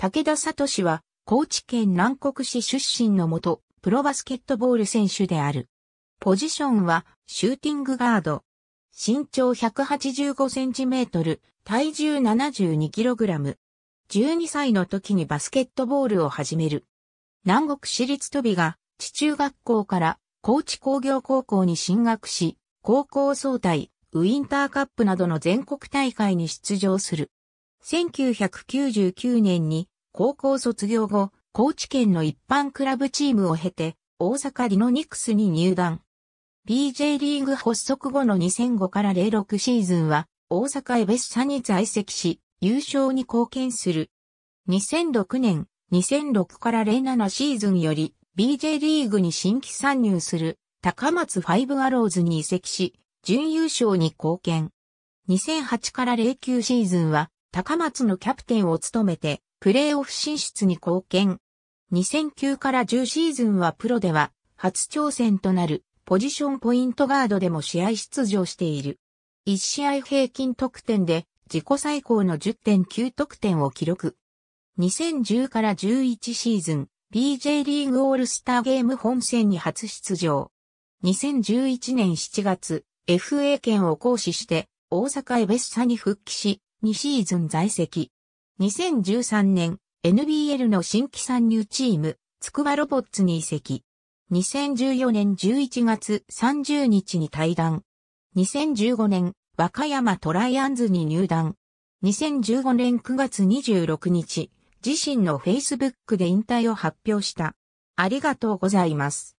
武田聡は、高知県南国市出身のもと、プロバスケットボール選手である。ポジションは、シューティングガード。身長1 8 5トル、体重7 2ラム。12歳の時にバスケットボールを始める。南国市立飛びが、地中学校から高知工業高校に進学し、高校総体、ウィンターカップなどの全国大会に出場する。1999年に高校卒業後、高知県の一般クラブチームを経て、大阪リノニクスに入団。BJ リーグ発足後の2005から06シーズンは、大阪エベッサに在籍し、優勝に貢献する。2006年、2006から07シーズンより、BJ リーグに新規参入する、高松ファイブアローズに移籍し、準優勝に貢献。2008から09シーズンは、高松のキャプテンを務めて、プレーオフ進出に貢献。2009から10シーズンはプロでは初挑戦となるポジションポイントガードでも試合出場している。1試合平均得点で自己最高の10.9得点を記録。2010から11シーズン、BJ リーグオールスターゲーム本戦に初出場。2011年7月、FA 権を行使して、大阪エベッサに復帰し、2シーズン在籍。2013年、NBL の新規参入チーム、つくばロボッツに移籍。2014年11月30日に退団。2015年、和歌山トライアンズに入団。2015年9月26日、自身の Facebook で引退を発表した。ありがとうございます。